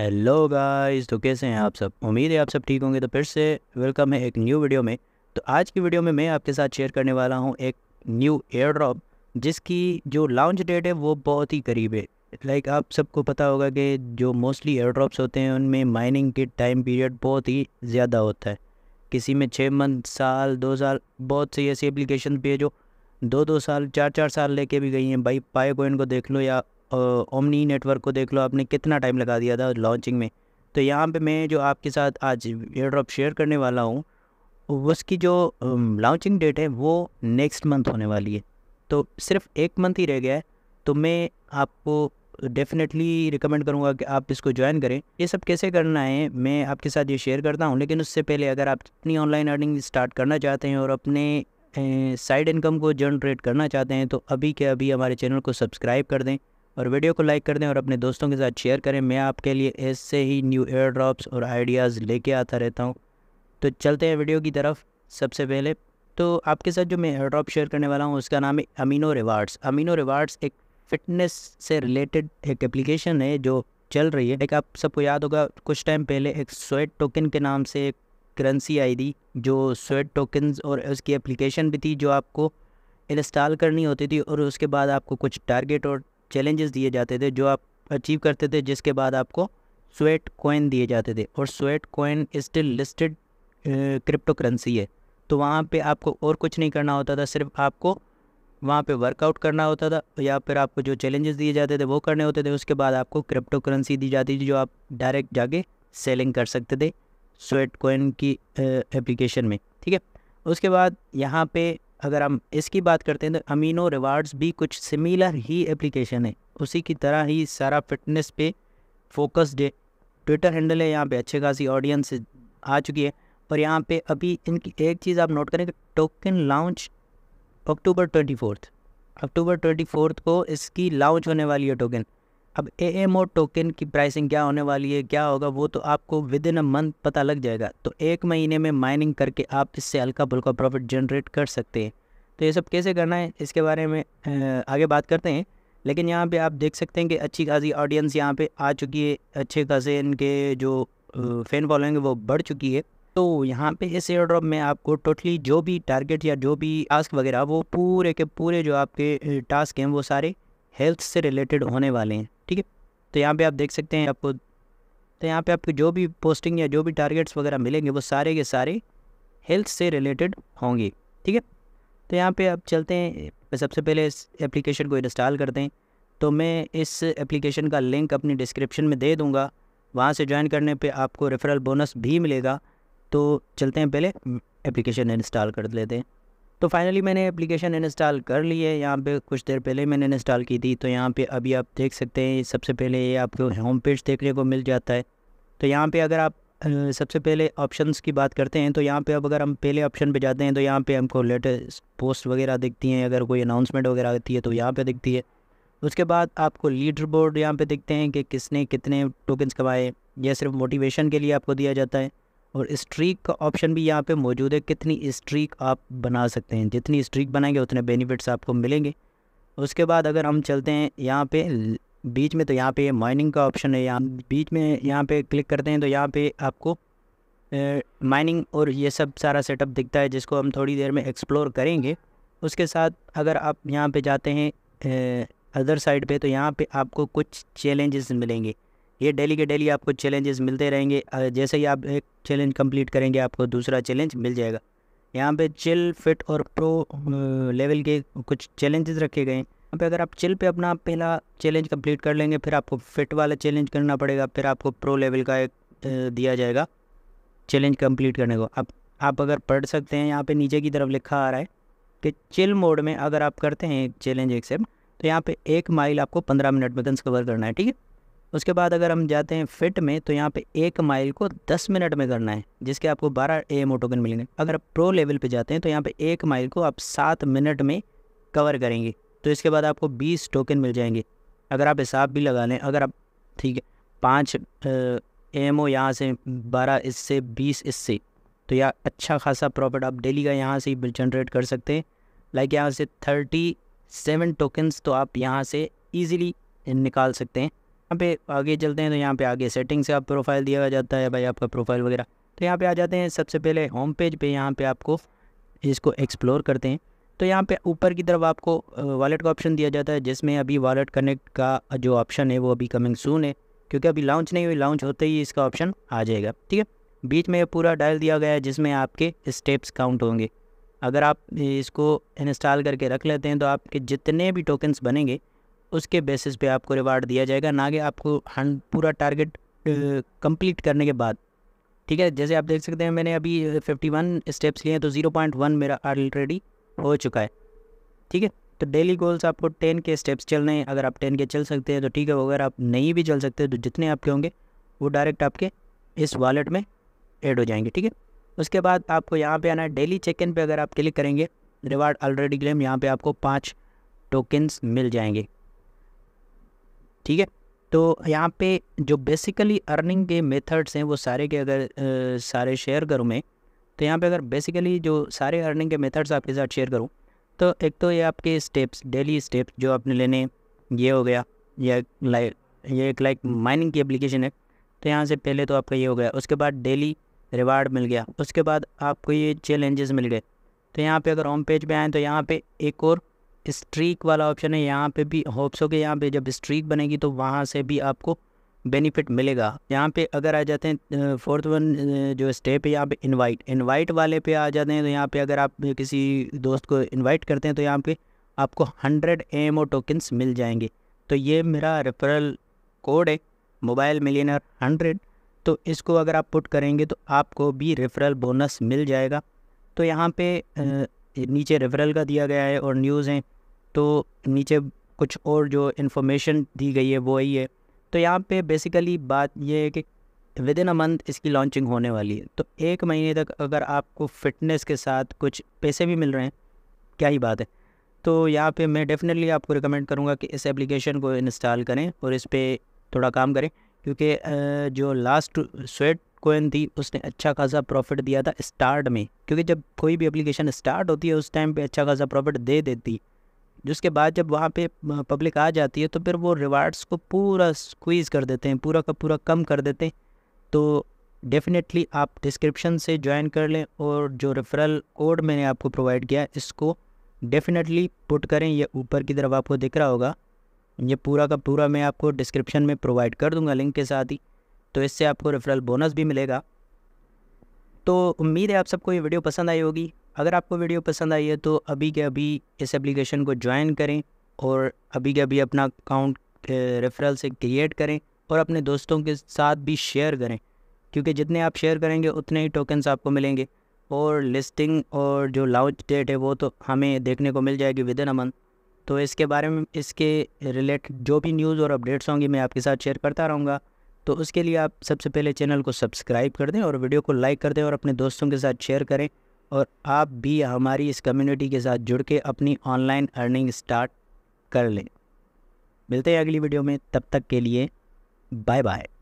hello guys तो कैसे हैं आप सब उम्मीद है आप सब ठीक होंगे तो फिर से वेलकम है एक न्यू वीडियो में तो आज की वीडियो में मैं आपके साथ शेयर करने वाला हूं एक न्यू एयर ड्रॉप जिसकी जो लॉन्च डेट है वो बहुत ही करीब है लाइक आप सबको पता होगा कि जो मोस्टली एयर ड्रॉप्स होते हैं उनमें माइनिंग के टाइम पीरियड बहुत ही ज़्यादा होता है किसी में छः मंथ साल दो साल बहुत सी ऐसी एप्लीकेशन भी है जो दो दो साल चार चार साल लेके भी गई हैं भाई पाए कोइन को देख लो या ओमनी नेटवर्क को देख लो आपने कितना टाइम लगा दिया था लॉन्चिंग में तो यहाँ पे मैं जो आपके साथ आज एयर ड्रॉप शेयर करने वाला हूँ उसकी जो लॉन्चिंग डेट है वो नेक्स्ट मंथ होने वाली है तो सिर्फ एक मंथ ही रह गया है तो मैं आपको डेफिनेटली रिकमेंड करूँगा कि आप इसको ज्वाइन करें ये सब कैसे करना है मैं आपके साथ ये शेयर करता हूँ लेकिन उससे पहले अगर आप अपनी ऑनलाइन अर्निंग स्टार्ट करना चाहते हैं और अपने साइड इनकम को जनरेट करना चाहते हैं तो अभी के अभी हमारे चैनल को सब्सक्राइब कर दें और वीडियो को लाइक कर दें और अपने दोस्तों के साथ शेयर करें मैं आपके लिए ऐसे ही न्यू एयर ड्रॉप्स और आइडियाज़ लेके आता रहता हूँ तो चलते हैं वीडियो की तरफ सबसे पहले तो आपके साथ जो मैं एयर ड्रॉप शेयर करने वाला हूँ उसका नाम है अमीनो रिवार्ड्स अमीनो रिवार्ड्स एक फ़िटनेस से रिलेटेड एक एप्लीकेशन है जो चल रही है एक आप सबको याद होगा कुछ टाइम पहले एक स्वेट टोकन के नाम से एक करेंसी आई थी जो स्वेट टोकन्स और उसकी एप्लीकेशन भी थी जो आपको इंस्टॉल करनी होती थी और उसके बाद आपको कुछ टारगेट और चैलेंजेस दिए जाते थे जो आप अचीव करते थे जिसके बाद आपको स्वेट कोइन दिए जाते थे और Sweatcoin still listed cryptocurrency है तो वहाँ पे आपको और कुछ नहीं करना होता था सिर्फ आपको वहाँ पे वर्कआउट करना होता था या फिर आपको जो चैलेंजेस दिए जाते थे वो करने होते थे उसके बाद आपको क्रिप्टो करेंसी दी जाती थी जो आप डायरेक्ट जाके सेलिंग कर सकते थे स्वेट कोइन की एप्लीकेशन में ठीक है उसके बाद यहाँ पे अगर हम इसकी बात करते हैं तो अमीनो रिवार्ड्स भी कुछ सिमिलर ही एप्लीकेशन है उसी की तरह ही सारा फिटनेस पे फोकस डे ट्विटर हैंडल है यहाँ पे अच्छे खासी ऑडियंस आ चुकी है और यहाँ पे अभी इनकी एक चीज़ आप नोट करें कि token launch October twenty fourth October twenty fourth को इसकी लॉन्च होने वाली है टोकन अब ए एम ओ टोकन की प्राइसिंग क्या होने वाली है क्या होगा वो तो आपको विद इन अ मंथ पता लग जाएगा तो एक महीने में माइनिंग करके आप इससे हल्का फुल्का प्रॉफिट जनरेट कर सकते हैं तो ये सब कैसे करना है इसके बारे में आगे बात करते हैं लेकिन यहाँ पे आप देख सकते हैं कि अच्छी खासी ऑडियंस यहाँ पे आ चुकी है अच्छे खासे इनके जो फ़ैन फॉलोइंग वो बढ़ चुकी है तो यहाँ पे इस एयर ड्रॉप में आपको टोटली जो भी टारगेट या जो भी टास्क वगैरह वो पूरे के पूरे जो आपके टास्क हैं वो सारे हेल्थ से रिलेटेड होने वाले हैं ठीक है तो यहाँ पे आप देख सकते हैं आपको तो यहाँ पे आपके जो भी पोस्टिंग या जो भी टारगेट्स वगैरह मिलेंगे वो सारे के सारे हेल्थ से रिलेटेड होंगे ठीक है तो यहाँ पे आप चलते हैं सबसे पहले इस एप्लीकेशन को इंस्टॉल करते हैं तो मैं इस एप्लीकेशन का लिंक अपनी डिस्क्रिप्शन में दे दूँगा वहाँ से ज्वाइन करने पर आपको रेफरल बोनस भी मिलेगा तो चलते हैं पहले एप्लीकेशन इंस्टॉल कर लेते हैं तो फाइनली मैंने एप्लीकेशन इंस्टॉल कर ली है यहाँ पे कुछ देर पहले मैंने इंस्टॉल की थी तो यहाँ पे अभी आप देख सकते हैं सबसे पहले ये आपको होम पेज देखने को मिल जाता है तो यहाँ पे अगर आप सबसे पहले ऑप्शंस की बात करते हैं तो यहाँ पे अब अगर हम पहले ऑप्शन पे जाते हैं तो यहाँ पे हमको लेटेस्ट पोस्ट वगैरह दिखती हैं अगर कोई अनाउंसमेंट वगैरह आती है तो यहाँ पर दिखती है उसके बाद आपको लीडर बोर्ड यहाँ पे देखते हैं कि किसने कितने टोकन्स कमाए यह सिर्फ मोटिवेशन के लिए आपको दिया जाता है और स्ट्रीक का ऑप्शन भी यहाँ पे मौजूद है कितनी स्ट्रीक आप बना सकते हैं जितनी स्ट्रीक बनाएंगे उतने बेनिफिट्स आपको मिलेंगे उसके बाद अगर हम चलते हैं यहाँ पे बीच में तो यहाँ पे माइनिंग का ऑप्शन है यहाँ बीच में यहाँ पे क्लिक करते हैं तो यहाँ पे आपको माइनिंग और ये सब सारा सेटअप दिखता है जिसको हम थोड़ी देर में एक्सप्लोर करेंगे उसके साथ अगर आप यहाँ पर जाते हैं अदर साइड पर तो यहाँ पर आपको कुछ चैलेंजेस मिलेंगे ये डेली के डेली आपको चैलेंजेस मिलते रहेंगे जैसे ही आप एक चैलेंज कंप्लीट करेंगे आपको दूसरा चैलेंज मिल जाएगा यहाँ पे चिल फिट और प्रो लेवल के कुछ चैलेंजेस रखे गए हैं यहाँ पे अगर आप चिल पे अपना पहला चैलेंज कंप्लीट कर लेंगे फिर आपको फिट वाला चैलेंज करना पड़ेगा फिर आपको प्रो लेवल का एक दिया जाएगा चैलेंज कम्प्लीट करने को अब आप अगर पढ़ सकते हैं यहाँ पर नीचे की तरफ लिखा आ रहा है कि चिल मोड में अगर आप करते हैं चैलेंज एक्सेप्ट तो यहाँ पे एक माइल आपको पंद्रह मिनट में कंस कवर करना है ठीक है उसके बाद अगर हम जाते हैं फिट में तो यहाँ पे एक माइल को दस मिनट में करना है जिसके आपको बारह ए एम टोकन मिलेंगे अगर आप प्रो लेवल पे जाते हैं तो यहाँ पे एक माइल को आप सात मिनट में कवर करेंगे तो इसके बाद आपको बीस टोकन मिल जाएंगे अगर आप हिसाब भी लगा लें अगर आप ठीक है पाँच एम ओ यहाँ से बारह इससे बीस इससे तो यह अच्छा खासा प्रॉफिट आप डेली का यहाँ से ही जनरेट कर सकते हैं लाइक यहाँ से थर्टी सेवन तो आप यहाँ से ईज़िली निकाल सकते हैं यहाँ पे आगे चलते हैं तो यहाँ पे आगे सेटिंग से आप प्रोफाइल दिया जाता है भाई आपका प्रोफाइल वगैरह तो यहाँ पे आ जाते हैं सबसे पहले होम पेज पे यहाँ पे आपको इसको एक्सप्लोर करते हैं तो यहाँ पे ऊपर की तरफ आपको वॉलेट का ऑप्शन दिया जाता है जिसमें अभी वॉलेट कनेक्ट का जो ऑप्शन है वो अभी कमिंग सून है क्योंकि अभी लॉन्च नहीं हुई लॉन्च होते ही इसका ऑप्शन आ जाएगा ठीक है बीच में पूरा डायल दिया गया है जिसमें आपके स्टेप्स काउंट होंगे अगर आप इसको इंस्टॉल करके रख लेते हैं तो आपके जितने भी टोकन्स बनेंगे उसके बेसिस पे आपको रिवार्ड दिया जाएगा ना कि आपको हंड पूरा टारगेट कंप्लीट करने के बाद ठीक है जैसे आप देख सकते हैं मैंने अभी 51 स्टेप्स लिए हैं तो 0.1 मेरा ऑलरेडी हो चुका है ठीक है तो डेली गोल्स आपको 10 के स्टेप्स चलने हैं अगर आप 10 के चल सकते हैं तो ठीक है अगर आप नहीं भी चल सकते तो जितने आपके होंगे वो डायरेक्ट आपके इस वॉलेट में एड हो जाएंगे ठीक है उसके बाद आपको यहाँ पर आना है डेली चेक इन पर अगर आप क्लिक करेंगे रिवार्ड ऑलरेडी क्लेम यहाँ पर आपको पाँच टोकन्स मिल जाएंगे ठीक है तो यहाँ पे जो बेसिकली अर्निंग के मेथड्स हैं वो सारे के अगर आ, सारे शेयर करूँ मैं तो यहाँ पे अगर बेसिकली जो सारे अर्निंग के मेथड्स आपके साथ शेयर करूँ तो एक तो ये आपके स्टेप्स डेली स्टेप्स जो आपने लेने ये हो गया या लाइक ये एक लाइक माइनिंग की एप्लीकेशन है तो यहाँ से पहले तो आपका ये हो गया उसके बाद डेली रिवार्ड मिल गया उसके बाद आपको ये चैलेंजेस मिल गए तो यहाँ पे अगर होम पेज पे आएँ तो यहाँ पे एक और स्ट्रीक वाला ऑप्शन है यहाँ पे भी होप्स हो गए यहाँ पे जब स्ट्रीक बनेगी तो वहाँ से भी आपको बेनिफिट मिलेगा यहाँ पे अगर आ जाते हैं फोर्थ वन जो स्टेप है यहाँ पे इनवाइट इनवाइट वाले पे आ जाते हैं तो यहाँ पे अगर आप किसी दोस्त को इनवाइट करते हैं तो यहाँ पे आपको hundred A M O tokens मिल जाएंगे तो ये मेरा रेफरल कोड है मोबाइल मिलीनर हंड्रेड तो इसको अगर आप पुट करेंगे तो आपको भी रेफरल बोनस मिल जाएगा तो यहाँ पे नीचे रेफरल का दिया गया है और न्यूज़ हैं तो नीचे कुछ और जो इन्फॉर्मेशन दी गई है वो यही है तो यहाँ पे बेसिकली बात ये है कि विद इन अ मंथ इसकी लॉन्चिंग होने वाली है तो एक महीने तक अगर आपको फिटनेस के साथ कुछ पैसे भी मिल रहे हैं क्या ही बात है तो यहाँ पे मैं डेफिनेटली आपको रिकमेंड करूँगा कि इस एप्लीकेशन को इंस्टॉल करें और इस पर थोड़ा काम करें क्योंकि जो लास्ट स्वेट कोइन थी उसने अच्छा खासा प्रॉफिट दिया था स्टार्ट में क्योंकि जब कोई भी एप्लीकेशन स्टार्ट होती है उस टाइम पे अच्छा खासा प्रॉफिट दे देती है जिसके बाद जब वहाँ पे पब्लिक आ जाती है तो फिर वो रिवार्ड्स को पूरा स्क्वीज़ कर देते हैं पूरा का पूरा कम कर देते हैं तो डेफिनेटली आप डिस्क्रिप्शन से ज्वाइन कर लें और जो रेफरल कोड मैंने आपको प्रोवाइड किया है इसको डेफिनेटली पुट करें ये ऊपर की तरफ आपको दिख रहा होगा ये पूरा का पूरा मैं आपको डिस्क्रिप्शन में प्रोवाइड कर दूंगा लिंक के साथ ही तो इससे आपको रेफरल बोनस भी मिलेगा तो उम्मीद है आप सबको ये वीडियो पसंद आई होगी अगर आपको वीडियो पसंद आई है तो अभी के अभी इस एप्लीकेशन को ज्वाइन करें और अभी के अभी अपना अकाउंट रेफरल से क्रिएट करें और अपने दोस्तों के साथ भी शेयर करें क्योंकि जितने आप शेयर करेंगे उतने ही टोकन्स आपको मिलेंगे और लिस्टिंग और जो लॉन्च डेट है वो तो हमें देखने को मिल जाएगी विद इन अ मंथ तो इसके बारे में इसके रिलेटेड जो भी न्यूज़ और अपडेट्स होंगी मैं आपके साथ शेयर करता रहूँगा तो उसके लिए आप सबसे पहले चैनल को सब्सक्राइब कर दें और वीडियो को लाइक कर दें और अपने दोस्तों के साथ शेयर करें और आप भी हमारी इस कम्युनिटी के साथ जुड़ के अपनी ऑनलाइन अर्निंग स्टार्ट कर लें मिलते हैं अगली वीडियो में तब तक के लिए बाय बाय